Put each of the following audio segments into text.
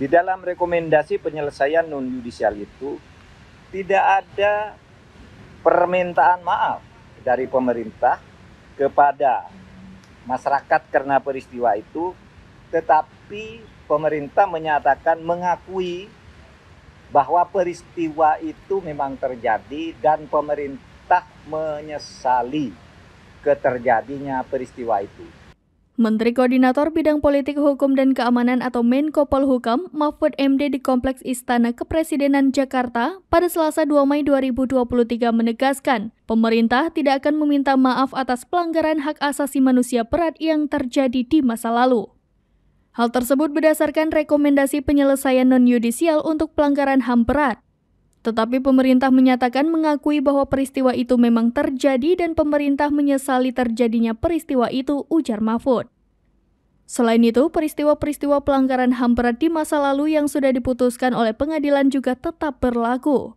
Di dalam rekomendasi penyelesaian non yudisial itu tidak ada permintaan maaf dari pemerintah kepada masyarakat karena peristiwa itu, tetapi pemerintah menyatakan mengakui bahwa peristiwa itu memang terjadi dan pemerintah menyesali keterjadinya peristiwa itu. Menteri Koordinator Bidang Politik Hukum dan Keamanan atau Menko Polhukam Mahfud MD di Kompleks Istana Kepresidenan Jakarta pada Selasa 2 Mei 2023 menegaskan, pemerintah tidak akan meminta maaf atas pelanggaran hak asasi manusia berat yang terjadi di masa lalu. Hal tersebut berdasarkan rekomendasi penyelesaian non-yudisial untuk pelanggaran HAM berat tetapi pemerintah menyatakan mengakui bahwa peristiwa itu memang terjadi dan pemerintah menyesali terjadinya peristiwa itu, ujar Mahfud. Selain itu, peristiwa-peristiwa pelanggaran HAM berat di masa lalu yang sudah diputuskan oleh pengadilan juga tetap berlaku.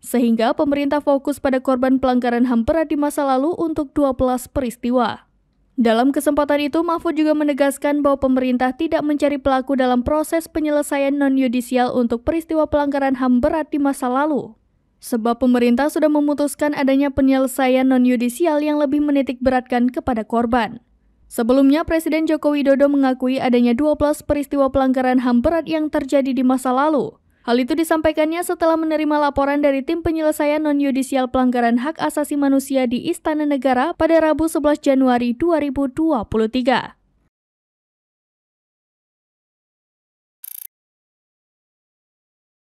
Sehingga pemerintah fokus pada korban pelanggaran HAM berat di masa lalu untuk 12 peristiwa. Dalam kesempatan itu, Mahfud juga menegaskan bahwa pemerintah tidak mencari pelaku dalam proses penyelesaian non-yudisial untuk peristiwa pelanggaran HAM berat di masa lalu. Sebab pemerintah sudah memutuskan adanya penyelesaian non-yudisial yang lebih menitik beratkan kepada korban. Sebelumnya, Presiden Joko Widodo mengakui adanya 12 peristiwa pelanggaran HAM berat yang terjadi di masa lalu, Hal itu disampaikannya setelah menerima laporan dari tim penyelesaian non-yudisial pelanggaran hak asasi manusia di Istana Negara pada Rabu 11 Januari 2023.